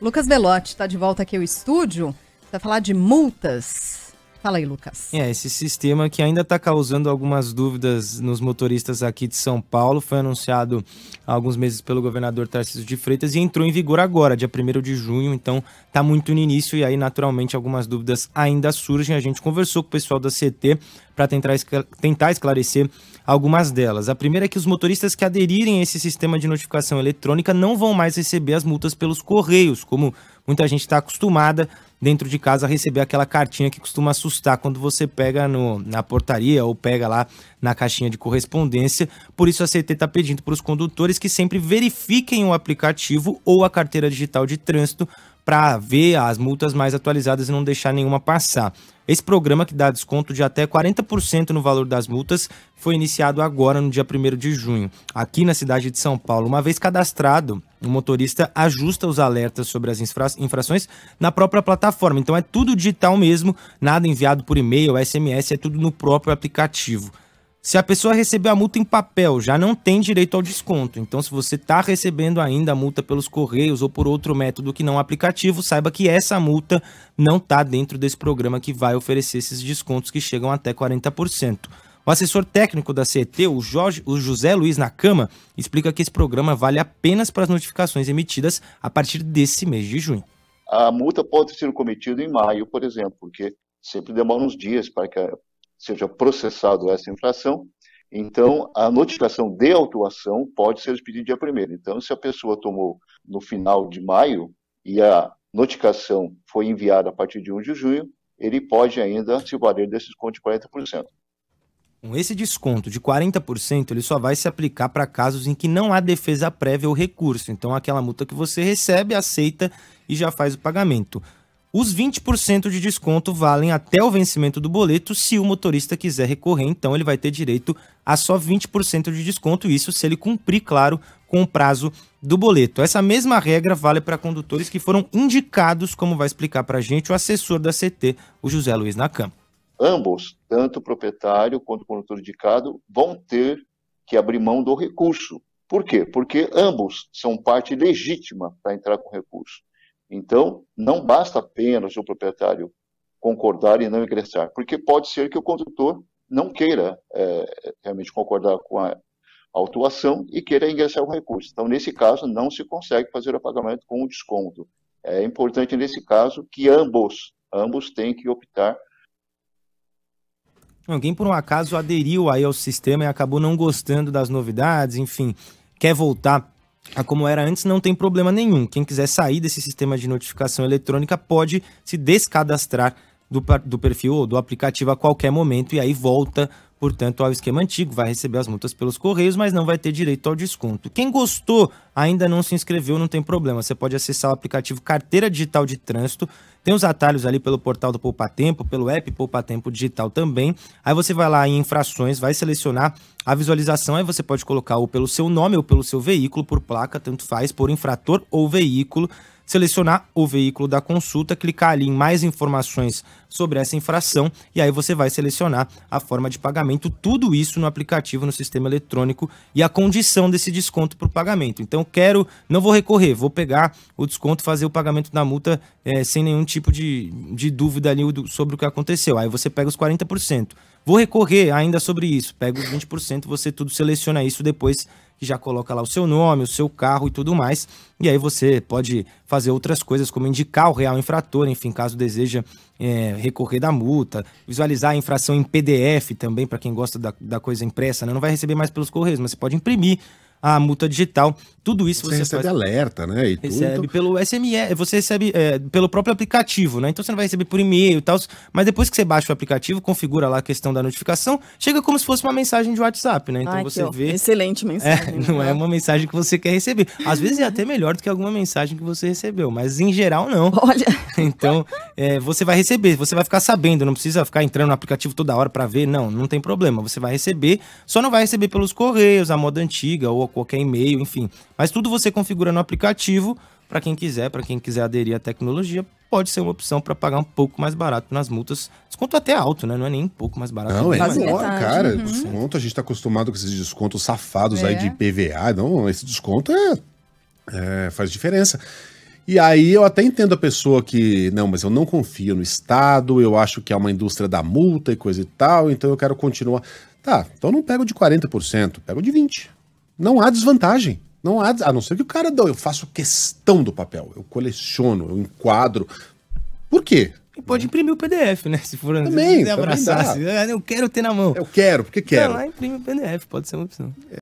Lucas Velotti está de volta aqui ao estúdio para falar de multas. Fala aí, Lucas. É, esse sistema que ainda está causando algumas dúvidas nos motoristas aqui de São Paulo foi anunciado há alguns meses pelo governador Tarcísio de Freitas e entrou em vigor agora, dia 1 de junho, então está muito no início e aí, naturalmente, algumas dúvidas ainda surgem. A gente conversou com o pessoal da CT para tentar, tentar esclarecer algumas delas. A primeira é que os motoristas que aderirem a esse sistema de notificação eletrônica não vão mais receber as multas pelos correios, como muita gente está acostumada dentro de casa a receber aquela cartinha que costuma assustar quando você pega no, na portaria ou pega lá na caixinha de correspondência. Por isso a CT está pedindo para os condutores que sempre verifiquem o aplicativo ou a carteira digital de trânsito para ver as multas mais atualizadas e não deixar nenhuma passar. Esse programa, que dá desconto de até 40% no valor das multas, foi iniciado agora, no dia 1 de junho, aqui na cidade de São Paulo. Uma vez cadastrado, o motorista ajusta os alertas sobre as infra infrações na própria plataforma. Então é tudo digital mesmo, nada enviado por e-mail, SMS, é tudo no próprio aplicativo. Se a pessoa recebeu a multa em papel, já não tem direito ao desconto. Então, se você está recebendo ainda a multa pelos correios ou por outro método que não aplicativo, saiba que essa multa não está dentro desse programa que vai oferecer esses descontos que chegam até 40%. O assessor técnico da CET, o, Jorge, o José Luiz Nakama, explica que esse programa vale apenas para as notificações emitidas a partir desse mês de junho. A multa pode ser cometida em maio, por exemplo, porque sempre demora uns dias para que a seja processado essa infração, então a notificação de autuação pode ser expedida dia 1 Então, se a pessoa tomou no final de maio e a notificação foi enviada a partir de 1 de junho, ele pode ainda se valer desse desconto de 40%. Com Esse desconto de 40% ele só vai se aplicar para casos em que não há defesa prévia ou recurso. Então, aquela multa que você recebe, aceita e já faz o pagamento. Os 20% de desconto valem até o vencimento do boleto se o motorista quiser recorrer, então ele vai ter direito a só 20% de desconto, isso se ele cumprir, claro, com o prazo do boleto. Essa mesma regra vale para condutores que foram indicados, como vai explicar para a gente o assessor da CT, o José Luiz Nakam. Ambos, tanto o proprietário quanto o condutor indicado, vão ter que abrir mão do recurso. Por quê? Porque ambos são parte legítima para entrar com recurso. Então, não basta apenas o proprietário concordar e não ingressar, porque pode ser que o condutor não queira é, realmente concordar com a autuação e queira ingressar o recurso. Então, nesse caso, não se consegue fazer o pagamento com o desconto. É importante, nesse caso, que ambos, ambos têm que optar. Alguém, por um acaso, aderiu aí ao sistema e acabou não gostando das novidades, enfim, quer voltar a como era antes, não tem problema nenhum. Quem quiser sair desse sistema de notificação eletrônica pode se descadastrar do, do perfil ou do aplicativo a qualquer momento e aí volta, portanto, ao esquema antigo. Vai receber as multas pelos correios, mas não vai ter direito ao desconto. Quem gostou, ainda não se inscreveu, não tem problema. Você pode acessar o aplicativo Carteira Digital de Trânsito. Tem os atalhos ali pelo portal do Poupa Tempo, pelo app Poupa Tempo Digital também. Aí você vai lá em infrações, vai selecionar a visualização, aí você pode colocar ou pelo seu nome ou pelo seu veículo, por placa, tanto faz, por infrator ou veículo selecionar o veículo da consulta, clicar ali em mais informações sobre essa infração e aí você vai selecionar a forma de pagamento, tudo isso no aplicativo, no sistema eletrônico e a condição desse desconto para o pagamento. Então, quero, não vou recorrer, vou pegar o desconto fazer o pagamento da multa é, sem nenhum tipo de, de dúvida ali sobre o que aconteceu. Aí você pega os 40%. Vou recorrer ainda sobre isso. Pega os 20%, você tudo seleciona isso depois que já coloca lá o seu nome, o seu carro e tudo mais. E aí você pode fazer outras coisas, como indicar o real infrator, enfim, caso deseja é, recorrer da multa, visualizar a infração em PDF também, para quem gosta da, da coisa impressa, né? não vai receber mais pelos correios, mas você pode imprimir a multa digital. Tudo isso você, você recebe faz... alerta, né? E recebe tudo. pelo SMS, você recebe é, pelo próprio aplicativo, né? Então você não vai receber por e-mail e tal. Mas depois que você baixa o aplicativo, configura lá a questão da notificação, chega como se fosse uma mensagem de WhatsApp, né? Então Ai, você vê. Excelente é, mensagem. É, não é uma mensagem que você quer receber. Às vezes é até melhor do que alguma mensagem que você recebeu, mas em geral não. Olha. Então é, você vai receber, você vai ficar sabendo, não precisa ficar entrando no aplicativo toda hora para ver, não, não tem problema. Você vai receber, só não vai receber pelos correios, a moda antiga ou qualquer e-mail, enfim. Mas tudo você configura no aplicativo para quem quiser, para quem quiser aderir à tecnologia, pode ser uma opção para pagar um pouco mais barato nas multas. Desconto até alto, né? Não é nem um pouco mais barato. Não, é, é mais hora, cara. Uhum. Desconto, a gente está acostumado com esses descontos safados é. aí de PVA, Não, esse desconto é, é, faz diferença. E aí eu até entendo a pessoa que, não, mas eu não confio no Estado, eu acho que é uma indústria da multa e coisa e tal, então eu quero continuar. Tá, então não pego de 40%, pego de 20%. Não há desvantagem. Não há, a não ser que o cara eu faço questão do papel, eu coleciono, eu enquadro. Por quê? E pode imprimir o PDF, né? Se for também, se abraçar, também dá. Ah, eu quero ter na mão. Eu quero, porque quero. Vai lá, imprime o PDF, pode ser uma opção. É.